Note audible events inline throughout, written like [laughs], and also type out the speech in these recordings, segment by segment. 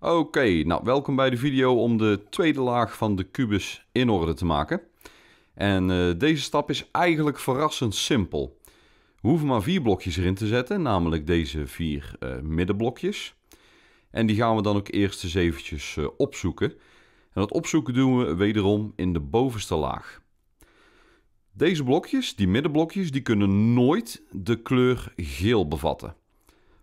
Oké, nou welkom bij de video om de tweede laag van de kubus in orde te maken. En eh, deze stap is eigenlijk verrassend simpel. We hoeven maar vier blokjes erin te zetten, namelijk deze vier eh, middenblokjes. En die gaan we dan ook eerst eens eventjes eh, opzoeken. En dat opzoeken doen we wederom in de bovenste laag. Deze blokjes, die middenblokjes, die kunnen nooit de kleur geel bevatten.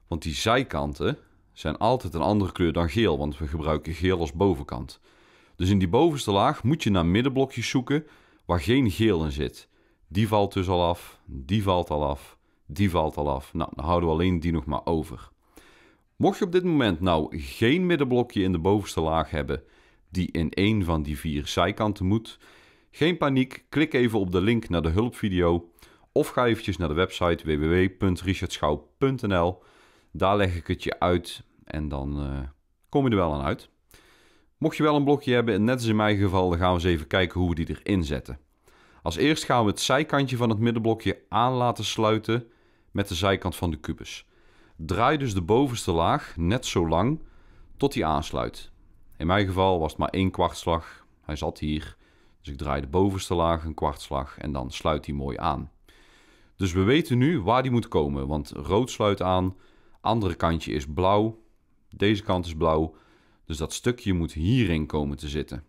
Want die zijkanten, zijn altijd een andere kleur dan geel, want we gebruiken geel als bovenkant. Dus in die bovenste laag moet je naar middenblokjes zoeken waar geen geel in zit. Die valt dus al af, die valt al af, die valt al af. Nou, dan houden we alleen die nog maar over. Mocht je op dit moment nou geen middenblokje in de bovenste laag hebben die in één van die vier zijkanten moet, geen paniek, klik even op de link naar de hulpvideo of ga eventjes naar de website www.richardschouw.nl daar leg ik het je uit en dan eh, kom je er wel aan uit. Mocht je wel een blokje hebben, net als in mijn geval, dan gaan we eens even kijken hoe we die erin zetten. Als eerst gaan we het zijkantje van het middenblokje aan laten sluiten met de zijkant van de kubus. Draai dus de bovenste laag net zo lang tot die aansluit. In mijn geval was het maar één kwartslag. Hij zat hier. Dus ik draai de bovenste laag een kwartslag en dan sluit hij mooi aan. Dus we weten nu waar die moet komen, want rood sluit aan, andere kantje is blauw. Deze kant is blauw. Dus dat stukje moet hierin komen te zitten.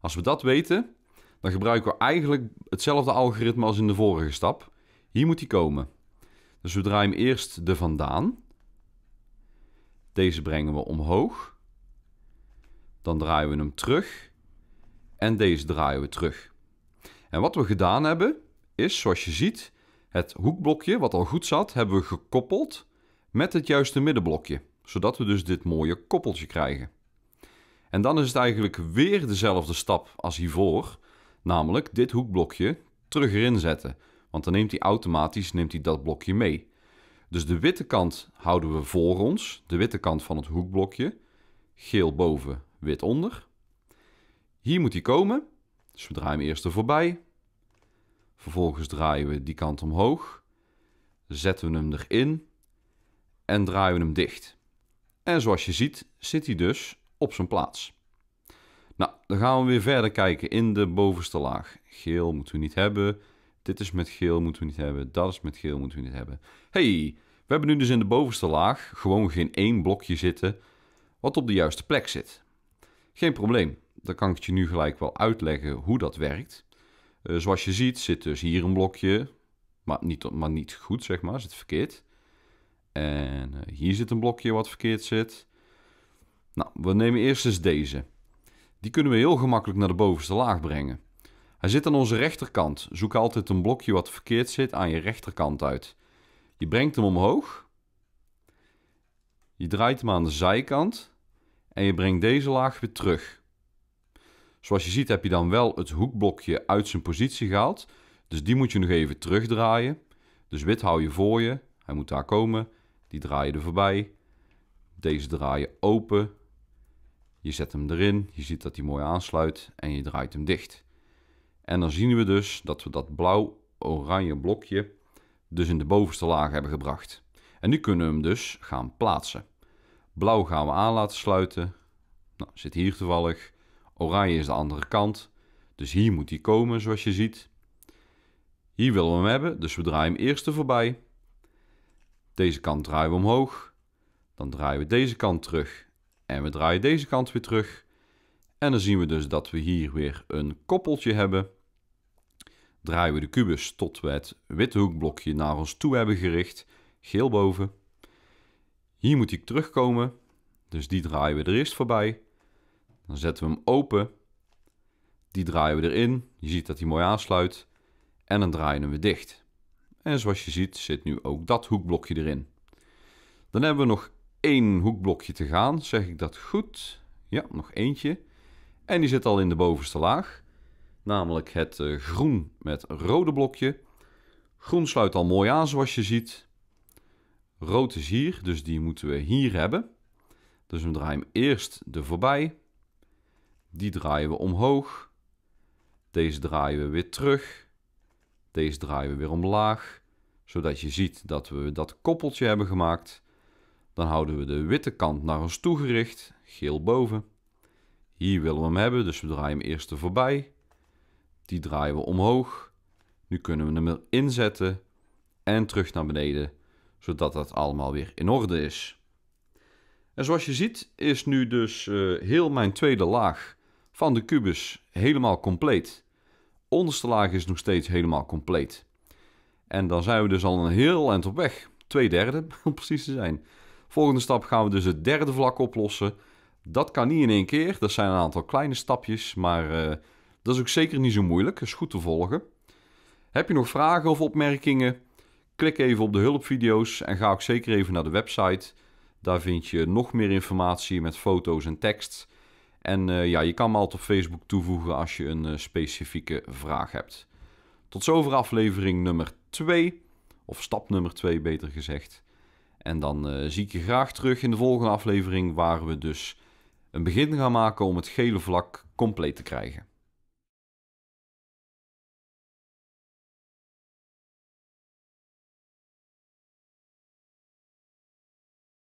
Als we dat weten, dan gebruiken we eigenlijk hetzelfde algoritme als in de vorige stap. Hier moet hij komen. Dus we draaien eerst de vandaan. Deze brengen we omhoog. Dan draaien we hem terug. En deze draaien we terug. En wat we gedaan hebben, is zoals je ziet, het hoekblokje wat al goed zat, hebben we gekoppeld met het juiste middenblokje, zodat we dus dit mooie koppeltje krijgen. En dan is het eigenlijk weer dezelfde stap als hiervoor, namelijk dit hoekblokje terug erin zetten. Want dan neemt hij automatisch neemt hij dat blokje mee. Dus de witte kant houden we voor ons, de witte kant van het hoekblokje. Geel boven, wit onder. Hier moet hij komen, dus we draaien hem eerst er voorbij. Vervolgens draaien we die kant omhoog. Zetten we hem erin en draaien hem dicht. En zoals je ziet zit hij dus op zijn plaats. Nou, dan gaan we weer verder kijken in de bovenste laag. Geel moeten we niet hebben. Dit is met geel moeten we niet hebben. Dat is met geel moeten we niet hebben. hey, we hebben nu dus in de bovenste laag gewoon geen één blokje zitten wat op de juiste plek zit. Geen probleem, dan kan ik het je nu gelijk wel uitleggen hoe dat werkt. Eh, zoals je ziet zit dus hier een blokje, maar niet, maar niet goed zeg maar, zit verkeerd. En eh, hier zit een blokje wat verkeerd zit. Nou, we nemen eerst eens deze. Die kunnen we heel gemakkelijk naar de bovenste laag brengen. Hij zit aan onze rechterkant. Zoek altijd een blokje wat verkeerd zit aan je rechterkant uit. Je brengt hem omhoog. Je draait hem aan de zijkant. En je brengt deze laag weer terug. Zoals je ziet heb je dan wel het hoekblokje uit zijn positie gehaald. Dus die moet je nog even terugdraaien. Dus wit hou je voor je. Hij moet daar komen. Die draai je er voorbij. Deze draai je open. Je zet hem erin. Je ziet dat hij mooi aansluit en je draait hem dicht. En dan zien we dus dat we dat blauw-oranje blokje dus in de bovenste laag hebben gebracht. En nu kunnen we hem dus gaan plaatsen. Blauw gaan we aan laten sluiten. Nou, zit hier toevallig. Oranje is de andere kant. Dus hier moet hij komen, zoals je ziet. Hier willen we hem hebben, dus we draaien hem eerst er voorbij. Deze kant draaien we omhoog. Dan draaien we deze kant terug. En we draaien deze kant weer terug. En dan zien we dus dat we hier weer een koppeltje hebben. Draaien we de kubus tot we het witte hoekblokje naar ons toe hebben gericht. Geel boven. Hier moet hij terugkomen. Dus die draaien we er eerst voorbij. Dan zetten we hem open. Die draaien we erin. Je ziet dat hij mooi aansluit. En dan draaien we hem dicht. En zoals je ziet zit nu ook dat hoekblokje erin. Dan hebben we nog één hoekblokje te gaan. Zeg ik dat goed? Ja, nog eentje. En die zit al in de bovenste laag. Namelijk het eh, groen met rode blokje. Groen sluit al mooi aan zoals je ziet. Rood is hier, dus die moeten we hier hebben. Dus we draaien hem eerst de voorbij. Die draaien we omhoog. Deze draaien we weer terug. Deze draaien we weer omlaag, zodat je ziet dat we dat koppeltje hebben gemaakt. Dan houden we de witte kant naar ons toegericht, geel boven. Hier willen we hem hebben, dus we draaien hem eerst er voorbij. Die draaien we omhoog. Nu kunnen we hem erin zetten en terug naar beneden, zodat dat allemaal weer in orde is. En zoals je ziet is nu dus eh, heel mijn tweede laag van de kubus helemaal compleet onderste laag is nog steeds helemaal compleet. En dan zijn we dus al een heel eind op weg. Twee derde, [laughs] om precies te zijn. Volgende stap gaan we dus het derde vlak oplossen. Dat kan niet in één keer. Dat zijn een aantal kleine stapjes, maar eh, dat is ook zeker niet zo moeilijk. Dat is goed te volgen. Heb je nog vragen of opmerkingen? Klik even op de hulpvideo's en ga ook zeker even naar de website. Daar vind je nog meer informatie met foto's en tekst. En eh, ja, je kan me altijd op Facebook toevoegen als je een eh, specifieke vraag hebt. Tot zover aflevering nummer 2, of stap nummer 2 beter gezegd. En dan eh, zie ik je graag terug in de volgende aflevering, waar we dus een begin gaan maken om het gele vlak compleet te krijgen.